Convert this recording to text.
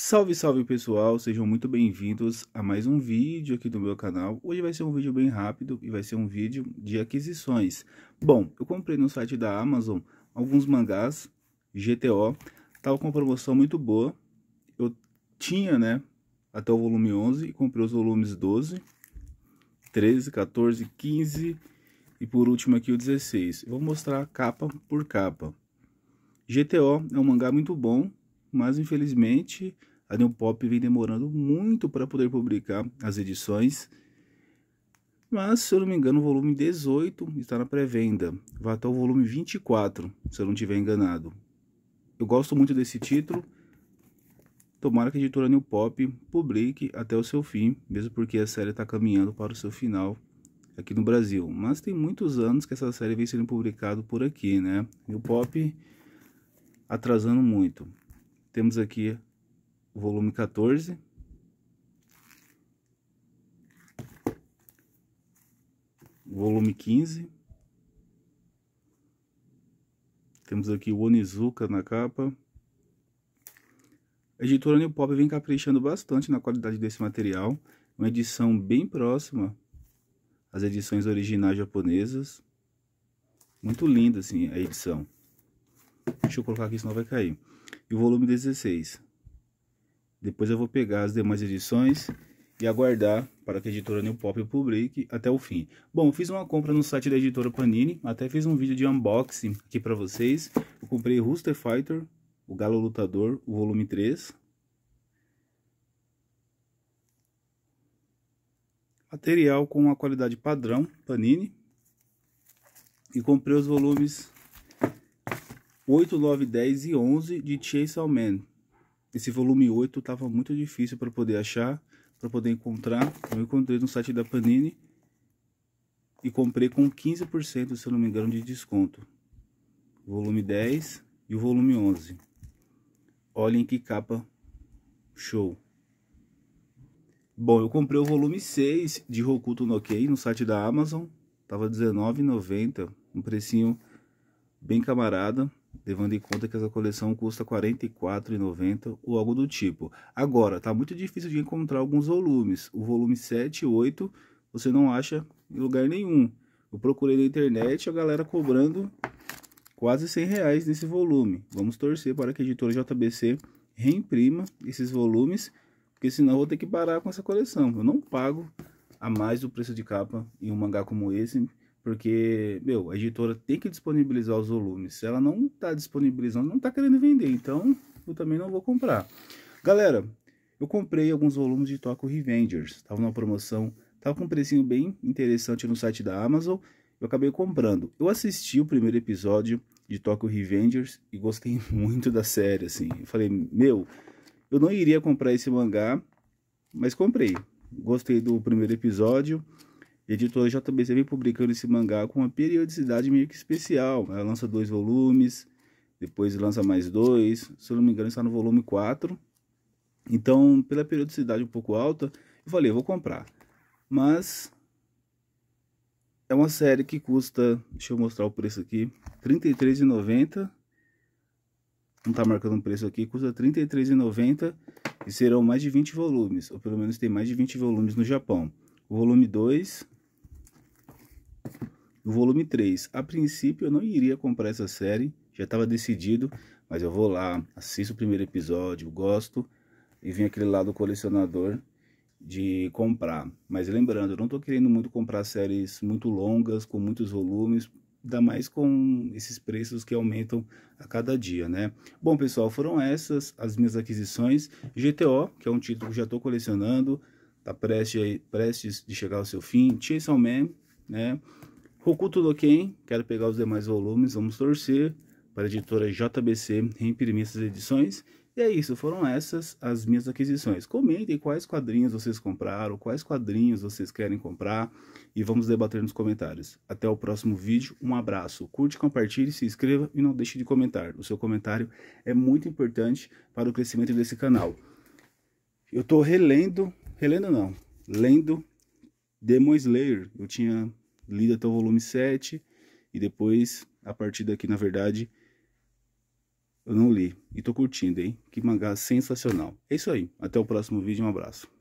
Salve, salve pessoal, sejam muito bem-vindos a mais um vídeo aqui do meu canal. Hoje vai ser um vídeo bem rápido e vai ser um vídeo de aquisições. Bom, eu comprei no site da Amazon alguns mangás GTO, tava com uma promoção muito boa. Eu tinha, né, até o volume 11 e comprei os volumes 12, 13, 14, 15 e por último aqui o 16. Eu vou mostrar capa por capa. GTO é um mangá muito bom, mas infelizmente a New Pop vem demorando muito para poder publicar as edições. Mas, se eu não me engano, o volume 18 está na pré-venda. Vai até o volume 24, se eu não estiver enganado. Eu gosto muito desse título. Tomara que a editora New Pop publique até o seu fim, mesmo porque a série está caminhando para o seu final aqui no Brasil. Mas tem muitos anos que essa série vem sendo publicada por aqui, né? New Pop atrasando muito temos aqui o volume 14. Volume 15. Temos aqui o Onizuka na capa. A editora New Pop vem caprichando bastante na qualidade desse material. Uma edição bem próxima às edições originais japonesas. Muito linda, assim, a edição. Deixa eu colocar aqui, senão vai cair e o volume 16. Depois eu vou pegar as demais edições e aguardar para que a editora New Pop publique até o fim. Bom, fiz uma compra no site da editora Panini, até fiz um vídeo de unboxing aqui para vocês. Eu comprei Rooster Fighter, o Galo Lutador, o volume 3. Material com a qualidade padrão, Panini. E comprei os volumes 8, 9, 10 e 11 de Chainsaw Man. Esse volume 8 estava muito difícil para poder achar, para poder encontrar. Eu encontrei no site da Panini e comprei com 15%, se eu não me engano, de desconto. Volume 10 e o volume 11. Olhem que capa show. Bom, eu comprei o volume 6 de Rokuto no Kei no site da Amazon. Tava R$19,90, um precinho bem camarada levando em conta que essa coleção custa R$ 44,90 ou algo do tipo. Agora, tá muito difícil de encontrar alguns volumes. O volume 7 e 8 você não acha em lugar nenhum. Eu procurei na internet a galera cobrando quase 100 reais nesse volume. Vamos torcer para que a editora JBC reimprima esses volumes, porque senão vou ter que parar com essa coleção. Eu não pago a mais do preço de capa em um mangá como esse, porque, meu, a editora tem que disponibilizar os volumes. Se ela não está disponibilizando, não está querendo vender. Então, eu também não vou comprar. Galera, eu comprei alguns volumes de Toco Revengers. Estava numa promoção, estava com um precinho bem interessante no site da Amazon. Eu acabei comprando. Eu assisti o primeiro episódio de Toco Revengers e gostei muito da série, assim. Eu falei, meu, eu não iria comprar esse mangá, mas comprei. Gostei do primeiro episódio editora JBC vem publicando esse mangá com uma periodicidade meio que especial. Ela lança dois volumes, depois lança mais dois. Se eu não me engano, está no volume 4. Então, pela periodicidade um pouco alta, eu falei, eu vou comprar. Mas é uma série que custa, deixa eu mostrar o preço aqui, R$ 33,90. Não está marcando um preço aqui, custa R$ 33,90 e serão mais de 20 volumes, ou pelo menos tem mais de 20 volumes no Japão. O volume 2 o volume 3. A princípio eu não iria comprar essa série, já estava decidido, mas eu vou lá, assisto o primeiro episódio, gosto e vem aquele lado colecionador de comprar. Mas lembrando, eu não estou querendo muito comprar séries muito longas, com muitos volumes, ainda mais com esses preços que aumentam a cada dia, né? Bom, pessoal, foram essas as minhas aquisições. GTO, que é um título que já estou colecionando, está prestes, prestes de chegar ao seu fim. Chainsaw Man, né? Hokuto do Ken, quero pegar os demais volumes, vamos torcer para a editora JBC reimprimir essas edições. E é isso, foram essas as minhas aquisições. Comentem quais quadrinhos vocês compraram, quais quadrinhos vocês querem comprar e vamos debater nos comentários. Até o próximo vídeo, um abraço, curte, compartilhe, se inscreva e não deixe de comentar. O seu comentário é muito importante para o crescimento desse canal. Eu estou relendo, relendo não, lendo Demon Slayer. Eu tinha li até o volume 7 e depois, a partir daqui, na verdade, eu não li. E tô curtindo, hein? Que mangá sensacional. É isso aí. Até o próximo vídeo. Um abraço.